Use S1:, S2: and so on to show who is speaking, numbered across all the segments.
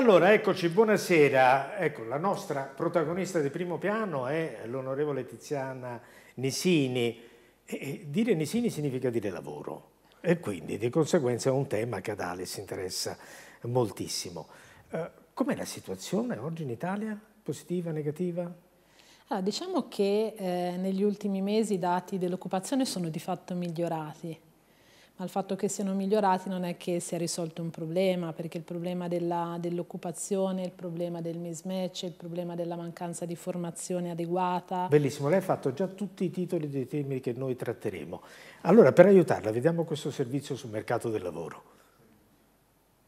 S1: Allora, eccoci, buonasera. Ecco, la nostra protagonista di primo piano è l'onorevole Tiziana Nisini. E dire Nisini significa dire lavoro e quindi di conseguenza è un tema che ad Alice interessa moltissimo. Eh, com'è la situazione oggi in Italia? Positiva, negativa?
S2: Allora, diciamo che eh, negli ultimi mesi i dati dell'occupazione sono di fatto migliorati al fatto che siano migliorati non è che sia risolto un problema, perché il problema dell'occupazione, dell il problema del mismatch, il problema della mancanza di formazione adeguata.
S1: Bellissimo, lei ha fatto già tutti i titoli
S3: dei temi che noi tratteremo. Allora, per aiutarla,
S1: vediamo questo servizio sul mercato del lavoro.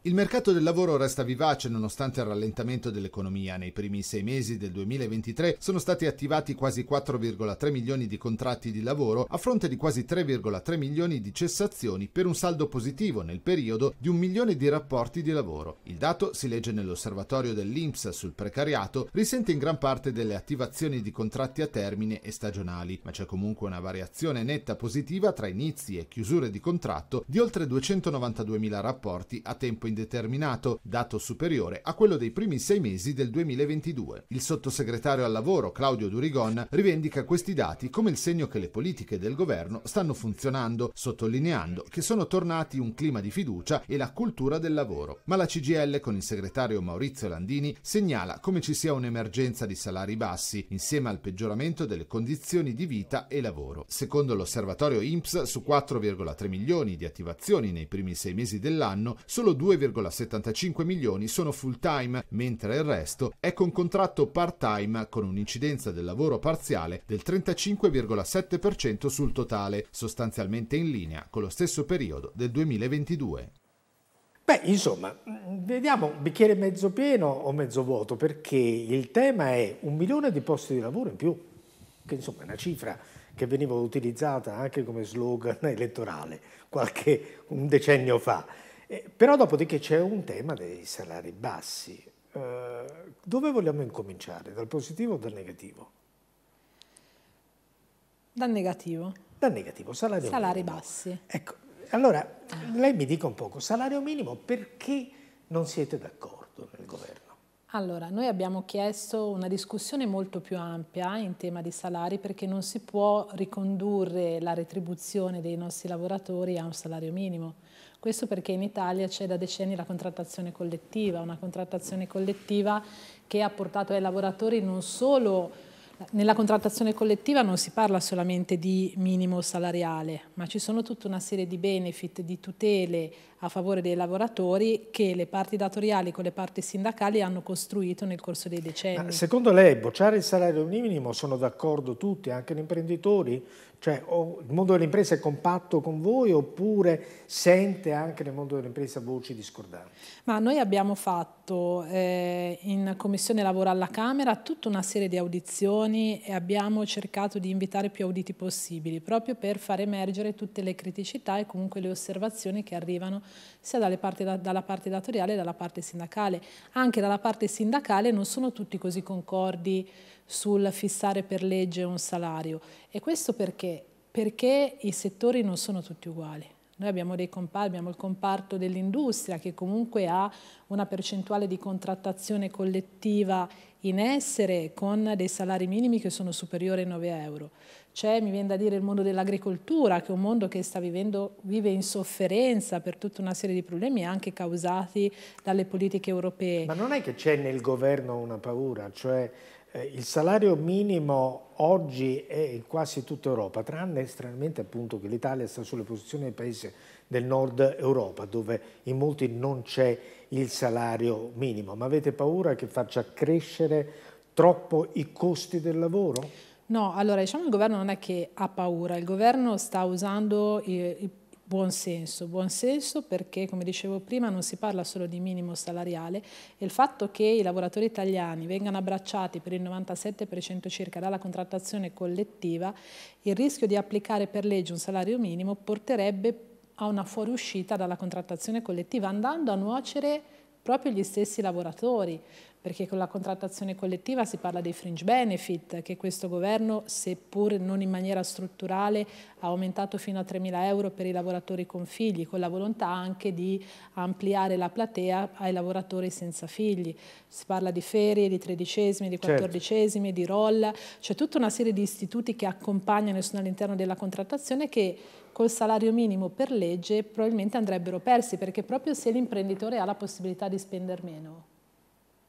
S3: Il mercato del lavoro resta vivace nonostante il rallentamento dell'economia. Nei primi sei mesi del 2023 sono stati attivati quasi 4,3 milioni di contratti di lavoro a fronte di quasi 3,3 milioni di cessazioni per un saldo positivo nel periodo di un milione di rapporti di lavoro. Il dato, si legge nell'osservatorio dell'Inps sul precariato, risente in gran parte delle attivazioni di contratti a termine e stagionali, ma c'è comunque una variazione netta positiva tra inizi e chiusure di contratto di oltre 292 mila rapporti a tempo indeterminato, dato superiore a quello dei primi sei mesi del 2022. Il sottosegretario al lavoro Claudio Durigon rivendica questi dati come il segno che le politiche del governo stanno funzionando, sottolineando che sono tornati un clima di fiducia e la cultura del lavoro. Ma la CGL con il segretario Maurizio Landini segnala come ci sia un'emergenza di salari bassi insieme al peggioramento delle condizioni di vita e lavoro. Secondo l'osservatorio INPS su 4,3 milioni di attivazioni nei primi sei mesi dell'anno, solo 2,5 2,75 milioni sono full time, mentre il resto è con contratto part time con un'incidenza del lavoro parziale del 35,7% sul totale, sostanzialmente in linea con lo stesso periodo del 2022. Beh, insomma, mm, vediamo un bicchiere mezzo pieno o mezzo vuoto, perché
S1: il tema è un milione di posti di lavoro in più, che insomma è una cifra che veniva utilizzata anche come slogan elettorale qualche un decennio fa. Eh, però dopodiché c'è un tema dei salari bassi. Eh, dove vogliamo incominciare? Dal positivo o dal negativo?
S2: Dal negativo.
S1: Dal negativo, salario salari
S2: minimo. bassi. Ecco,
S1: allora lei mi dica un poco, salario minimo perché non siete d'accordo nel governo?
S2: Allora, noi abbiamo chiesto una discussione molto più ampia in tema di salari perché non si può ricondurre la retribuzione dei nostri lavoratori a un salario minimo. Questo perché in Italia c'è da decenni la contrattazione collettiva, una contrattazione collettiva che ha portato ai lavoratori non solo nella contrattazione collettiva non si parla solamente di minimo salariale, ma ci sono tutta una serie di benefit, di tutele a favore dei lavoratori che le parti datoriali con le parti sindacali hanno costruito nel corso dei decenni. Ma
S1: secondo lei bocciare il salario minimo sono d'accordo tutti, anche gli imprenditori? Cioè il mondo delle imprese è compatto con voi oppure sente anche nel mondo delle imprese voci discordanti?
S2: Ma noi abbiamo fatto fatto eh, in commissione lavoro alla Camera tutta una serie di audizioni e abbiamo cercato di invitare più auditi possibili proprio per far emergere tutte le criticità e comunque le osservazioni che arrivano sia parti, da, dalla parte datoriale che dalla parte sindacale. Anche dalla parte sindacale non sono tutti così concordi sul fissare per legge un salario e questo perché? Perché i settori non sono tutti uguali. Noi abbiamo dei comparti, abbiamo il comparto dell'industria che comunque ha una percentuale di contrattazione collettiva in essere con dei salari minimi che sono superiori ai 9 euro. C'è, mi viene da dire, il mondo dell'agricoltura, che è un mondo che sta vivendo, vive in sofferenza per tutta una serie di problemi anche causati dalle politiche europee. Ma non è che
S1: c'è nel governo una paura, cioè eh, il salario minimo oggi è in quasi tutta Europa, tranne stranamente appunto che l'Italia sta sulle posizioni dei paesi del nord Europa, dove in molti non c'è il salario minimo. Ma avete paura che faccia crescere troppo i costi del lavoro?
S2: No, allora diciamo che il governo non è che ha paura, il governo sta usando i, il Buon senso perché come dicevo prima non si parla solo di minimo salariale e il fatto che i lavoratori italiani vengano abbracciati per il 97% circa dalla contrattazione collettiva, il rischio di applicare per legge un salario minimo porterebbe a una fuoriuscita dalla contrattazione collettiva andando a nuocere proprio gli stessi lavoratori perché con la contrattazione collettiva si parla dei fringe benefit che questo governo, seppur non in maniera strutturale, ha aumentato fino a 3.000 euro per i lavoratori con figli, con la volontà anche di ampliare la platea ai lavoratori senza figli. Si parla di ferie, di tredicesimi, di certo. quattordicesimi, certo. di roll, c'è tutta una serie di istituti che accompagnano e sono all'interno della contrattazione che col salario minimo per legge probabilmente andrebbero persi perché proprio se l'imprenditore ha la possibilità di spendere meno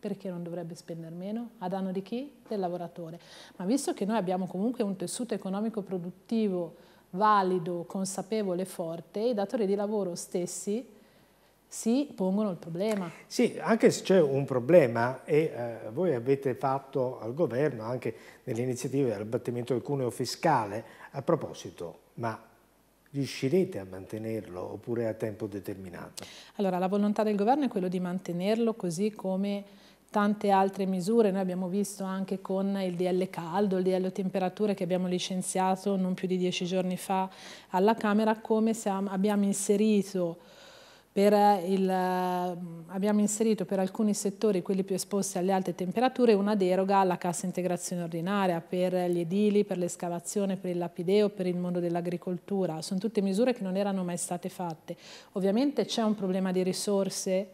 S2: perché non dovrebbe spendere meno? A danno di chi? Del lavoratore. Ma visto che noi abbiamo comunque un tessuto economico produttivo valido, consapevole, forte, i datori di lavoro stessi si pongono il problema.
S1: Sì, anche se c'è un problema e eh, voi avete fatto al governo anche delle iniziative dell'abbattimento del cuneo fiscale, a proposito, ma riuscirete a mantenerlo oppure a tempo determinato?
S2: Allora, la volontà del governo è quella di mantenerlo così come tante altre misure, noi abbiamo visto anche con il DL caldo, il DL temperature che abbiamo licenziato non più di dieci giorni fa alla Camera, come abbiamo inserito per, il, abbiamo inserito per alcuni settori, quelli più esposti alle alte temperature, una deroga alla cassa integrazione ordinaria per gli edili, per l'escavazione, per il lapideo, per il mondo dell'agricoltura. Sono tutte misure che non erano mai state fatte. Ovviamente c'è un problema di risorse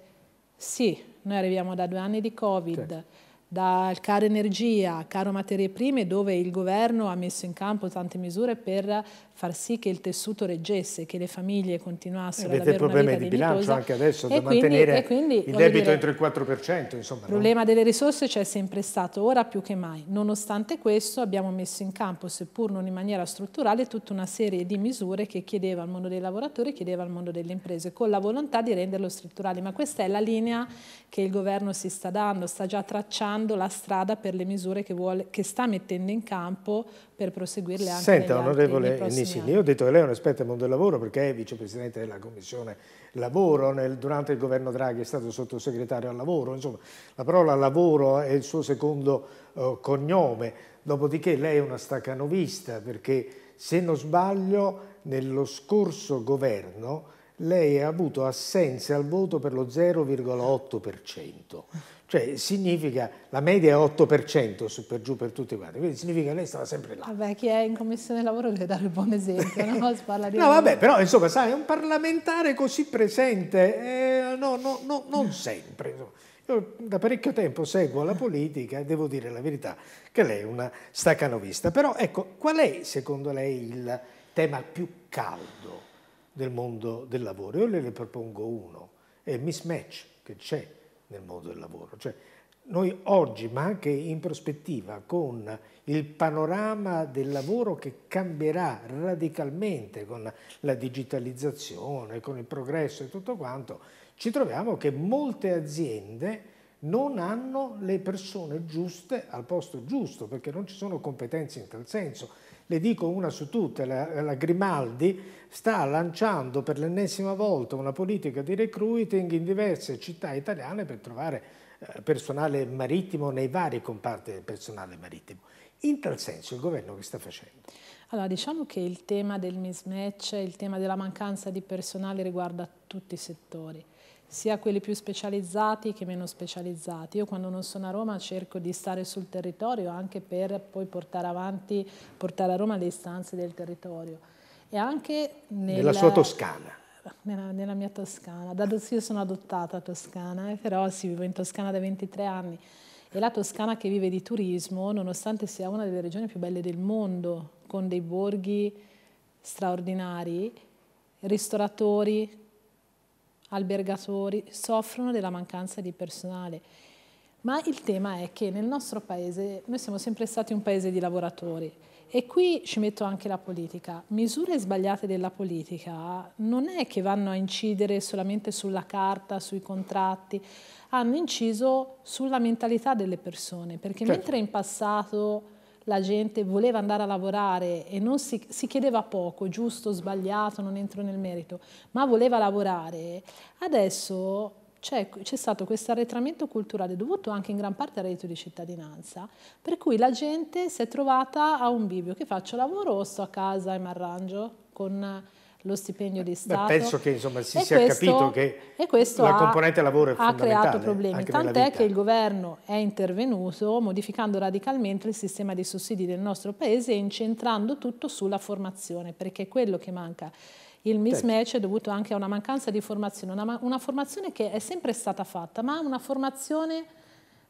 S2: sì, noi arriviamo da due anni di Covid. Certo dal caro energia, caro materie prime, dove il governo ha messo in campo tante misure per far sì che il tessuto reggesse, che le famiglie continuassero Avete ad avere problemi di bilancio anche adesso, e da quindi, mantenere quindi, il debito dire, entro
S1: il 4%. Insomma, il
S2: problema no? delle risorse c'è sempre stato, ora più che mai. Nonostante questo abbiamo messo in campo, seppur non in maniera strutturale, tutta una serie di misure che chiedeva al mondo dei lavoratori, chiedeva al mondo delle imprese, con la volontà di renderlo strutturale. Ma questa è la linea che il governo si sta dando, sta già tracciando tracciando la strada per le misure che, vuole, che sta mettendo in campo per proseguirle anche Senta, onorevole Nissini, io ho
S1: detto che lei è un esperto del mondo del lavoro perché è vicepresidente della Commissione Lavoro, nel, durante il governo Draghi è stato sottosegretario al lavoro, insomma la parola lavoro è il suo secondo eh, cognome, dopodiché lei è una staccanovista perché se non sbaglio nello scorso governo lei ha avuto assenze al voto per lo 0,8%. Cioè significa, la media è 8% su per giù per tutti quanti, quindi significa che lei stava sempre là.
S2: Vabbè, chi è in commissione lavoro deve dare il buon esempio, no? no vabbè, però
S1: insomma, sai, un parlamentare così presente, eh, no, no, no, non mm. sempre. Insomma. da parecchio tempo seguo la politica e devo dire la verità che lei è una staccanovista. Però ecco, qual è secondo lei il tema più caldo del mondo del lavoro. Io le propongo uno, è il mismatch che c'è nel mondo del lavoro. Cioè, noi oggi, ma anche in prospettiva, con il panorama del lavoro che cambierà radicalmente con la digitalizzazione, con il progresso e tutto quanto, ci troviamo che molte aziende non hanno le persone giuste al posto giusto, perché non ci sono competenze in tal senso le dico una su tutte, la, la Grimaldi sta lanciando per l'ennesima volta una politica di recruiting in diverse città italiane per trovare eh, personale marittimo nei vari comparti del personale marittimo. In tal senso il governo che sta facendo?
S2: Allora, diciamo che il tema del mismatch, il tema della mancanza di personale riguarda tutti i settori sia quelli più specializzati che meno specializzati. Io quando non sono a Roma cerco di stare sul territorio anche per poi portare avanti, portare a Roma le istanze del territorio. E anche nel, nella sua Toscana. Nella, nella mia Toscana. Da, io sono adottata a Toscana, eh, però sì, vivo in Toscana da 23 anni. E la Toscana che vive di turismo, nonostante sia una delle regioni più belle del mondo, con dei borghi straordinari, ristoratori, albergatori soffrono della mancanza di personale. Ma il tema è che nel nostro paese, noi siamo sempre stati un paese di lavoratori e qui ci metto anche la politica. Misure sbagliate della politica non è che vanno a incidere solamente sulla carta, sui contratti, hanno inciso sulla mentalità delle persone, perché certo. mentre in passato la gente voleva andare a lavorare e non si, si chiedeva poco, giusto, sbagliato, non entro nel merito, ma voleva lavorare, adesso c'è, stato questo arretramento culturale dovuto anche in gran parte al reddito di cittadinanza, per cui la gente si è trovata a un bivio, che faccio lavoro o sto a casa e mi arrangio con lo stipendio di Stato. Beh, penso che insomma, si e sia questo, capito che la componente lavoro è ha creato problemi, tant'è che il governo è intervenuto modificando radicalmente il sistema dei sussidi del nostro paese e incentrando tutto sulla formazione, perché è quello che manca. Il certo. mismatch è dovuto anche a una mancanza di formazione, una, una formazione che è sempre stata fatta, ma una formazione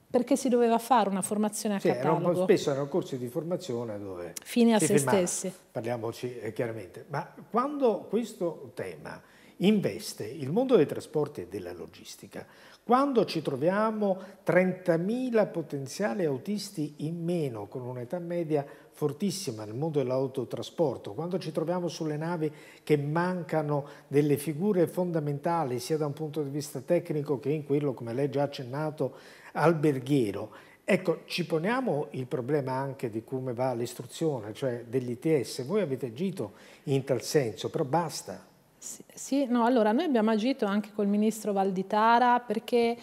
S2: perché si doveva fare una formazione a sì, catalogo. Erano, spesso
S1: erano corsi di formazione dove... Fine a se firmava, stessi. Parliamoci eh, chiaramente. Ma quando questo tema investe il mondo dei trasporti e della logistica, quando ci troviamo 30.000 potenziali autisti in meno con un'età media fortissima nel mondo dell'autotrasporto, quando ci troviamo sulle navi che mancano delle figure fondamentali sia da un punto di vista tecnico che in quello, come lei già accennato, alberghiero. Ecco, ci poniamo il problema anche di come va l'istruzione, cioè degli ITS. Voi avete agito in tal senso, però basta.
S2: Sì, sì no, allora noi abbiamo agito anche col ministro Valditara perché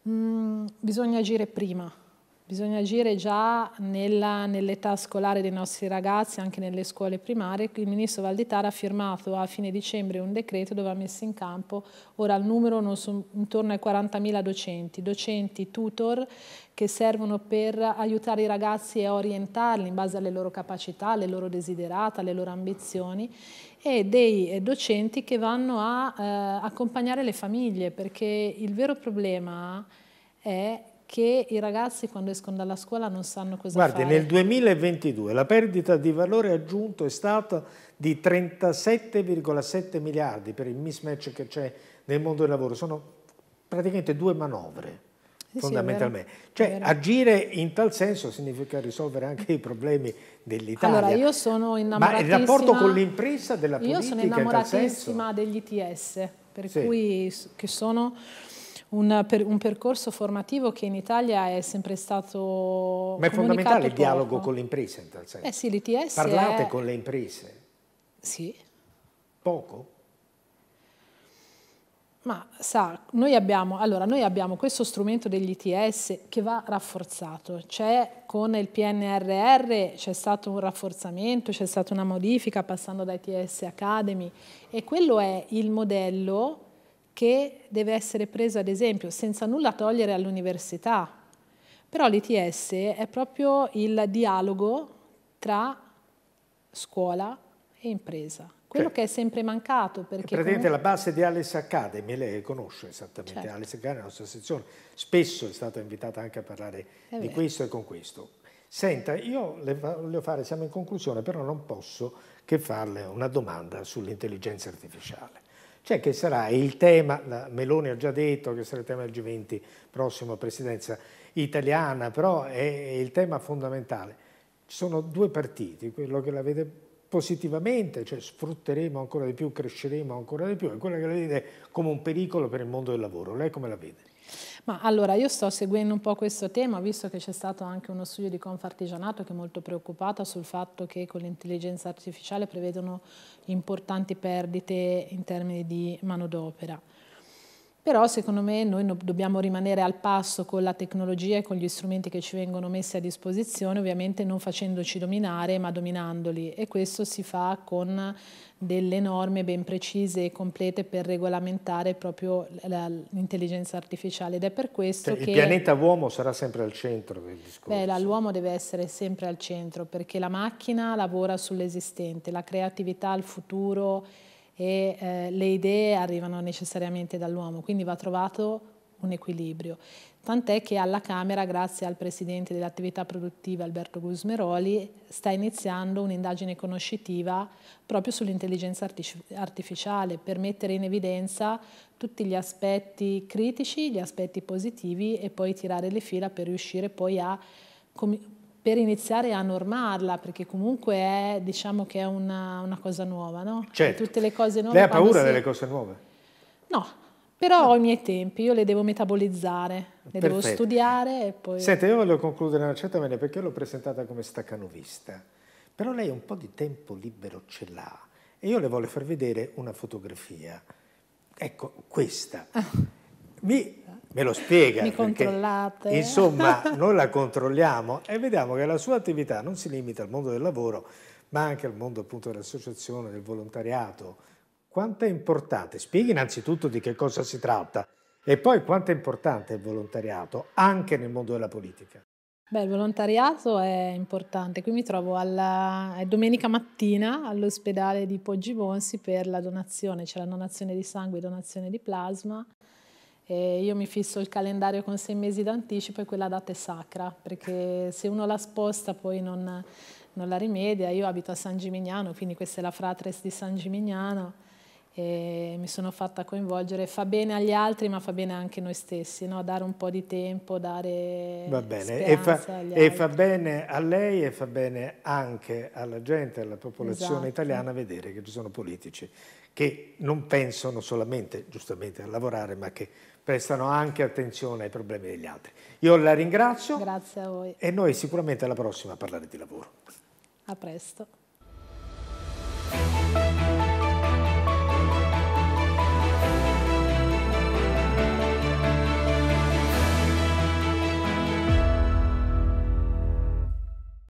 S2: mh, mm, bisogna agire prima Bisogna agire già nell'età scolare dei nostri ragazzi, anche nelle scuole primarie. Il ministro Valditara ha firmato a fine dicembre un decreto dove ha messo in campo, ora il numero sono, intorno ai 40.000 docenti, docenti tutor che servono per aiutare i ragazzi a orientarli in base alle loro capacità, alle loro desiderate, alle loro ambizioni e dei eh, docenti che vanno a eh, accompagnare le famiglie perché il vero problema è che i ragazzi quando escono dalla scuola non sanno cosa Guardi, fare. Guardi, nel
S1: 2022 la perdita di valore aggiunto è stata di 37,7 miliardi per il mismatch che c'è nel mondo del lavoro. Sono praticamente due manovre. Sì, fondamentalmente. Sì, cioè agire in tal senso significa risolvere anche i problemi dell'Italia. Allora io
S2: sono innamoratissima... Ma il rapporto con
S1: l'impresa della politica Io sono innamoratissima
S2: in degli ITS, per sì. cui che sono un, per, un, percorso formativo che in Italia è sempre stato... Ma è fondamentale il dialogo con le imprese in tal senso. Eh sì, l'ITS Parlate è...
S1: con le imprese.
S2: Sì. Poco? Ma sa, noi abbiamo, allora, noi abbiamo questo strumento degli ITS che va rafforzato, c'è con il PNRR c'è stato un rafforzamento, c'è stata una modifica passando da ITS Academy e quello è il modello che deve essere preso ad esempio senza nulla togliere all'università. Però l'ITS è proprio il dialogo tra scuola e impresa. Quello certo. che è sempre mancato. Perché comunque... la
S1: base di Alice Academy, lei conosce esattamente certo. Alice Academy, la nostra sezione, spesso è stata invitata anche a parlare è di vero. questo e con questo. Senta, io le voglio fare, siamo in conclusione, però non posso che farle una domanda sull'intelligenza artificiale cioè che sarà il tema, Meloni ha già detto che sarà il tema del G20, prossima presidenza italiana, però è il tema fondamentale. Ci sono due partiti, quello che la vede positivamente, cioè sfrutteremo ancora di più, cresceremo ancora di più, e quello che la vede come un pericolo per il mondo del lavoro. Lei come la vede?
S2: Ma allora io sto seguendo un po' questo tema, visto che c'è stato anche uno studio di Confartigianato che è molto preoccupata sul fatto che con l'intelligenza artificiale prevedono importanti perdite in termini di manodopera. Però secondo me noi dobbiamo rimanere al passo con la tecnologia e con gli strumenti che ci vengono messi a disposizione, ovviamente non facendoci dominare ma dominandoli e questo si fa con delle norme ben precise e complete per regolamentare proprio l'intelligenza artificiale ed è per questo cioè, che... Il pianeta
S1: uomo sarà sempre al centro del
S2: discorso. Beh, l'uomo deve essere sempre al centro perché la macchina lavora sull'esistente, la creatività, al futuro e eh, le idee arrivano necessariamente dall'uomo, quindi va trovato un equilibrio. Tant'è che alla Camera, grazie al Presidente dell'attività produttiva Alberto Gusmeroli, sta iniziando un'indagine conoscitiva proprio sull'intelligenza artificiale per mettere in evidenza tutti gli aspetti critici, gli aspetti positivi e poi tirare le fila per riuscire poi a per iniziare a normarla, perché comunque è, diciamo che è una, una cosa nuova, no? Certo. Tutte le cose nuove. Lei ha paura si... delle cose nuove? No, però no. ho i miei tempi, io le devo metabolizzare, le Perfetto. devo studiare e poi... Senta,
S1: io voglio concludere una certa maniera, perché l'ho presentata come staccanovista, però lei un po' di tempo libero ce l'ha e io le voglio far vedere una fotografia. Ecco, questa. Mi, me lo spiega. Mi controllate.
S2: Perché, insomma,
S1: noi la controlliamo e vediamo che la sua attività non si limita al mondo del lavoro, ma anche al mondo appunto dell'associazione, del volontariato. Quanto è importante? Spieghi innanzitutto di che cosa si tratta e poi quanto è importante il volontariato anche nel mondo della politica.
S2: Beh, il volontariato è importante. Qui mi trovo alla, domenica mattina all'ospedale di Poggi Bonsi per la donazione, c'è la donazione di sangue e donazione di plasma eh, io mi fisso il calendario con sei mesi d'anticipo e quella data è sacra, perché se uno la sposta poi non, non la rimedia. Io abito a San Gimignano, quindi questa è la fratres di San Gimignano e mi sono fatta coinvolgere. Fa bene agli altri, ma fa bene anche noi stessi, no? dare un po' di tempo, dare
S1: Va bene, e fa, e fa, bene a lei e fa bene anche alla gente, alla popolazione esatto. italiana vedere che ci sono politici che non pensano solamente, giustamente, a lavorare, ma che prestano anche attenzione ai problemi degli altri. Io la ringrazio. Grazie a voi. E noi sicuramente alla prossima a parlare di lavoro.
S2: A presto.